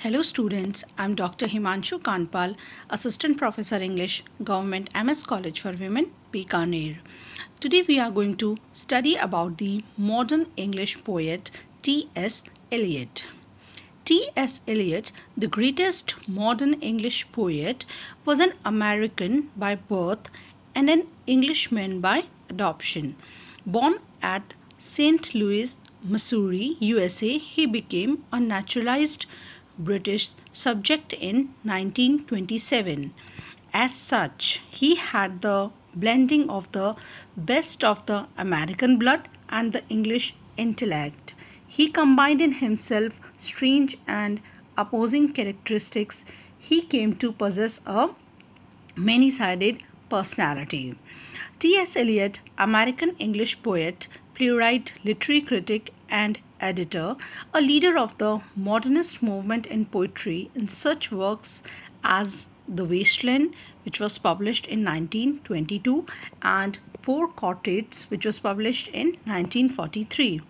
Hello students, I'm Dr. Himanshu Kanpal, Assistant Professor English, Government MS College for Women, Bikaner. Today we are going to study about the modern English poet T.S. Eliot. T.S. Eliot, the greatest modern English poet, was an American by birth and an Englishman by adoption. Born at St. Louis, Missouri, USA, he became a naturalized British subject in 1927. As such, he had the blending of the best of the American blood and the English intellect. He combined in himself strange and opposing characteristics. He came to possess a many-sided personality. T.S. Eliot, American English poet, playwright, literary critic and editor, a leader of the modernist movement in poetry in such works as The Wasteland, which was published in 1922, and Four Quartets, which was published in 1943.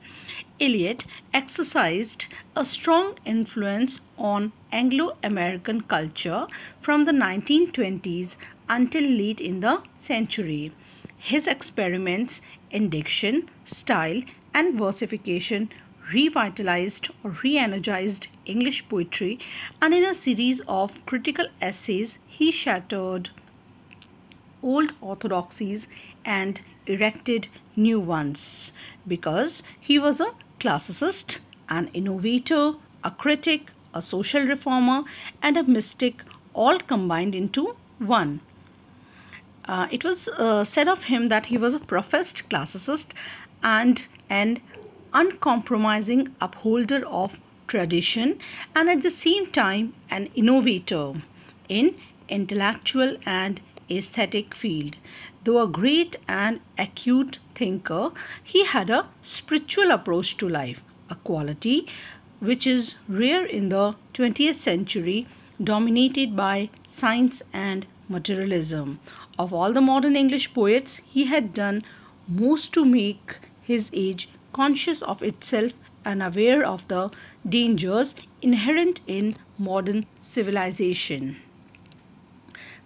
Eliot exercised a strong influence on Anglo-American culture from the 1920s until late in the century. His experiments in diction, style and versification revitalized or re-energized English poetry and in a series of critical essays he shattered old orthodoxies and erected new ones because he was a classicist, an innovator, a critic, a social reformer and a mystic all combined into one. Uh, it was uh, said of him that he was a professed classicist and and uncompromising upholder of tradition and at the same time an innovator in intellectual and aesthetic field. Though a great and acute thinker, he had a spiritual approach to life, a quality which is rare in the 20th century dominated by science and materialism. Of all the modern English poets, he had done most to make his age, conscious of itself and aware of the dangers inherent in modern civilization.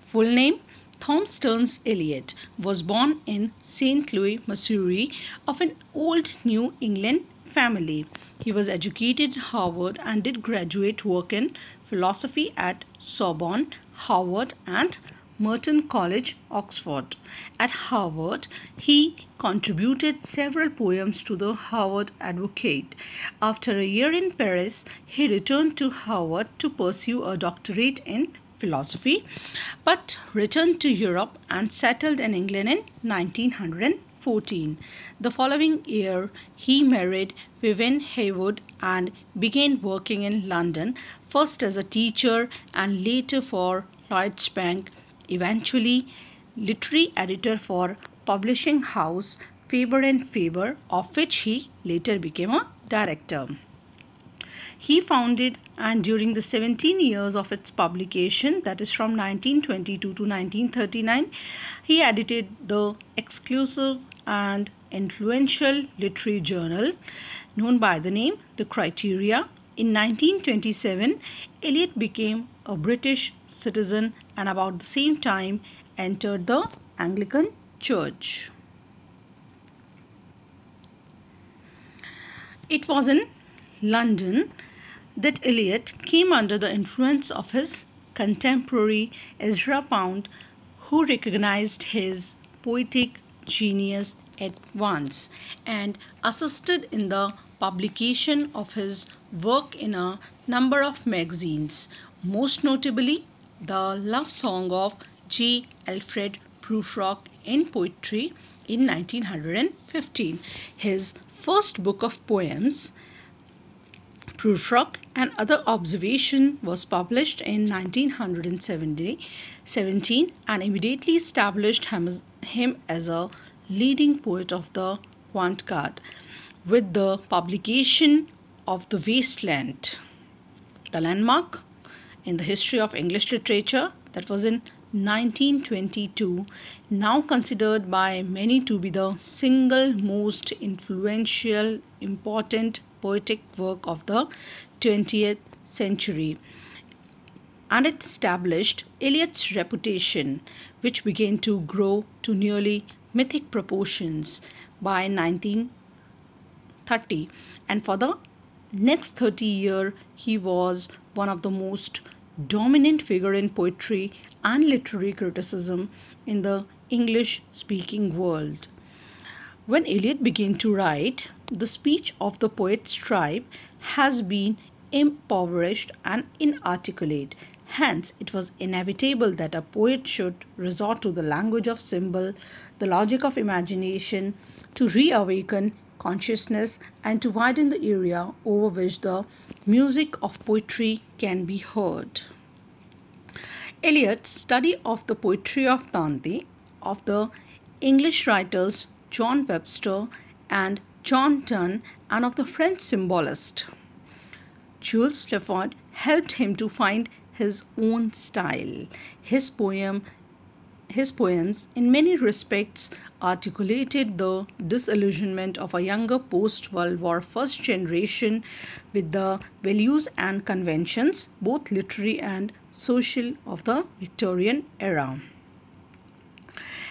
Full name Tom Stearns Eliot was born in St. Louis, Missouri, of an old New England family. He was educated at Harvard and did graduate work in philosophy at Sorbonne, Harvard, and Merton College, Oxford. At Harvard, he contributed several poems to the Harvard Advocate. After a year in Paris, he returned to Harvard to pursue a doctorate in philosophy, but returned to Europe and settled in England in 1914. The following year, he married Vivian Haywood and began working in London, first as a teacher and later for Lloyds Bank eventually literary editor for publishing house Faber and Faber of which he later became a director. He founded and during the 17 years of its publication that is from 1922 to 1939 he edited the exclusive and influential literary journal known by the name The Criteria. In 1927, Eliot became a British citizen and about the same time entered the Anglican Church. It was in London that Eliot came under the influence of his contemporary Ezra Pound who recognized his poetic genius at once and assisted in the publication of his work in a number of magazines, most notably the love song of G. Alfred Prufrock in poetry in 1915. His first book of poems, Prufrock and Other Observation, was published in 1917 and immediately established him, him as a leading poet of the avant-garde. with the publication of The Wasteland. The landmark in the history of English literature that was in 1922, now considered by many to be the single most influential, important poetic work of the 20th century. And it established Eliot's reputation, which began to grow to nearly mythic proportions by 1930. And for the next 30 year he was one of the most dominant figure in poetry and literary criticism in the English speaking world. When Eliot began to write, the speech of the poet's tribe has been impoverished and inarticulate. Hence, it was inevitable that a poet should resort to the language of symbol, the logic of imagination, to reawaken consciousness and to widen the area over which the music of poetry can be heard. Eliot's study of the poetry of Dante of the English writers John Webster and John Donne and of the French symbolist. Jules Lefort helped him to find his own style. His poem his poems in many respects articulated the disillusionment of a younger post-World War first generation with the values and conventions, both literary and social, of the Victorian era.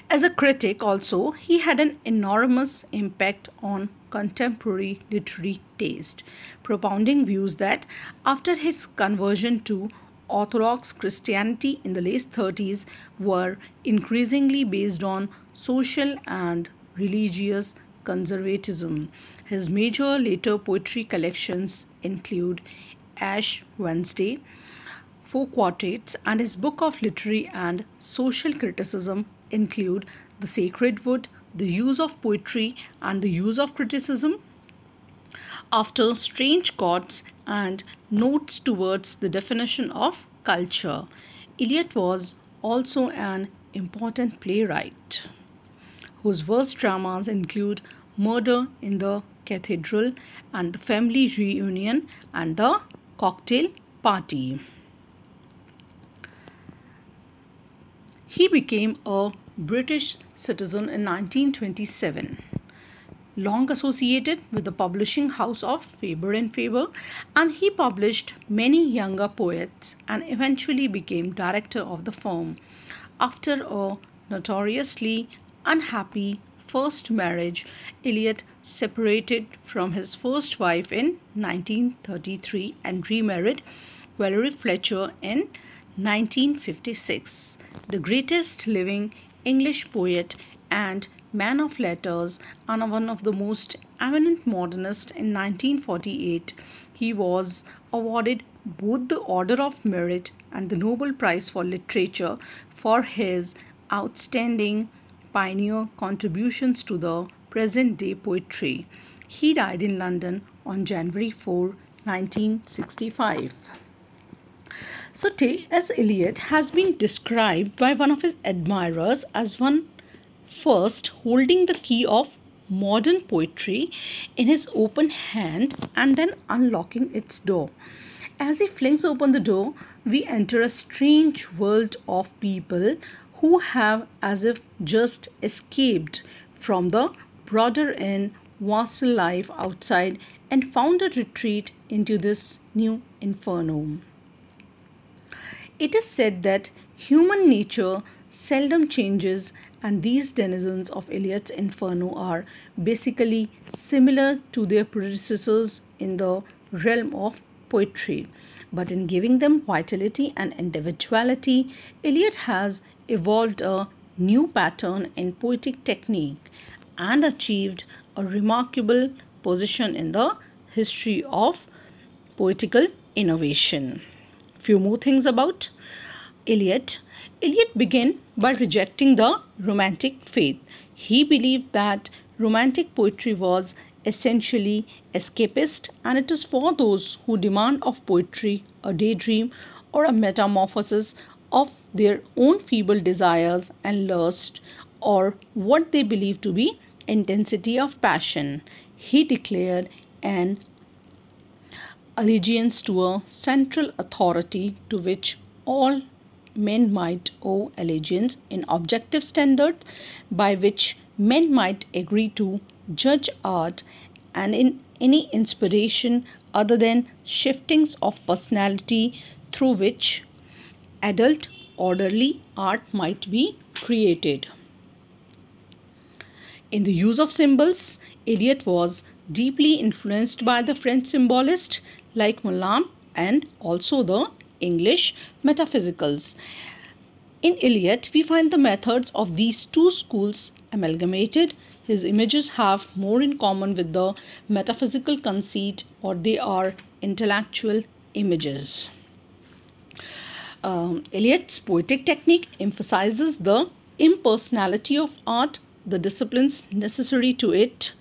As a critic also, he had an enormous impact on contemporary literary taste, propounding views that after his conversion to Orthodox Christianity in the late 30s were increasingly based on social and religious conservatism. His major later poetry collections include Ash Wednesday, Four Quartets, and his book of literary and social criticism include The Sacred Wood, The Use of Poetry, and The Use of Criticism. After Strange Gods, and notes towards the definition of culture. Eliot was also an important playwright whose verse dramas include Murder in the Cathedral and The Family Reunion and The Cocktail Party. He became a British citizen in 1927 long associated with the publishing house of Faber and Faber and he published many younger poets and eventually became director of the firm after a notoriously unhappy first marriage Eliot separated from his first wife in 1933 and remarried Valerie Fletcher in 1956 the greatest living English poet and man of letters and one of the most eminent modernists in 1948. He was awarded both the Order of Merit and the Nobel Prize for Literature for his outstanding pioneer contributions to the present day poetry. He died in London on January 4, 1965. So T.S. Eliot has been described by one of his admirers as one first holding the key of modern poetry in his open hand and then unlocking its door. As he flings open the door, we enter a strange world of people who have as if just escaped from the broader and vaster life outside and found a retreat into this new inferno. It is said that human nature seldom changes and these denizens of Eliot's Inferno are basically similar to their predecessors in the realm of poetry. But in giving them vitality and individuality, Eliot has evolved a new pattern in poetic technique and achieved a remarkable position in the history of poetical innovation. Few more things about Eliot. Eliot began by rejecting the Romantic faith. He believed that Romantic poetry was essentially escapist and it is for those who demand of poetry a daydream or a metamorphosis of their own feeble desires and lust or what they believe to be intensity of passion. He declared an allegiance to a central authority to which all men might owe allegiance in objective standards by which men might agree to judge art and in any inspiration other than shiftings of personality through which adult orderly art might be created. In the use of symbols, Eliot was deeply influenced by the French symbolists like Moulin and also the English metaphysicals. In Iliad, we find the methods of these two schools amalgamated. His images have more in common with the metaphysical conceit or they are intellectual images. Um, Eliot's poetic technique emphasizes the impersonality of art, the disciplines necessary to it.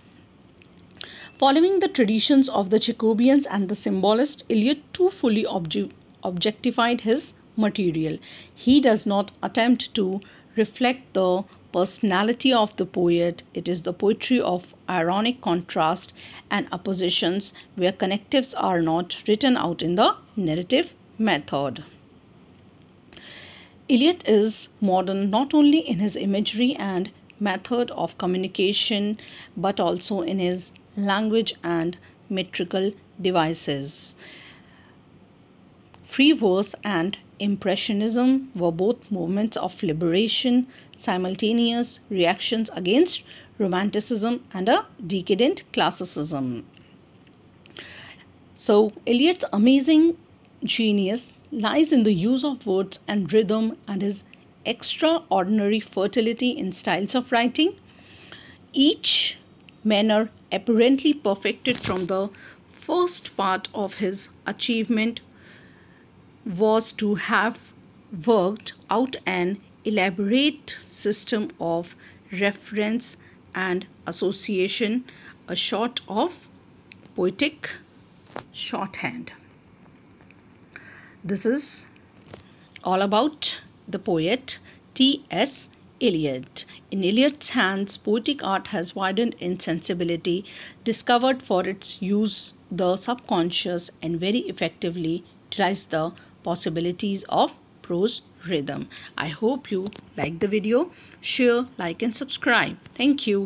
Following the traditions of the Jacobians and the symbolists, Eliot too fully obje- objectified his material. He does not attempt to reflect the personality of the poet. It is the poetry of ironic contrast and oppositions where connectives are not written out in the narrative method. Eliot is modern not only in his imagery and method of communication but also in his language and metrical devices verse and Impressionism were both movements of liberation, simultaneous reactions against Romanticism and a decadent classicism. So, Eliot's amazing genius lies in the use of words and rhythm and his extraordinary fertility in styles of writing, each manner apparently perfected from the first part of his achievement was to have worked out an elaborate system of reference and association, a sort of poetic shorthand. This is all about the poet T.S. Eliot. In Eliot's hands, poetic art has widened in sensibility, discovered for its use the subconscious, and very effectively utilized the possibilities of prose rhythm. I hope you like the video. Share, like and subscribe. Thank you.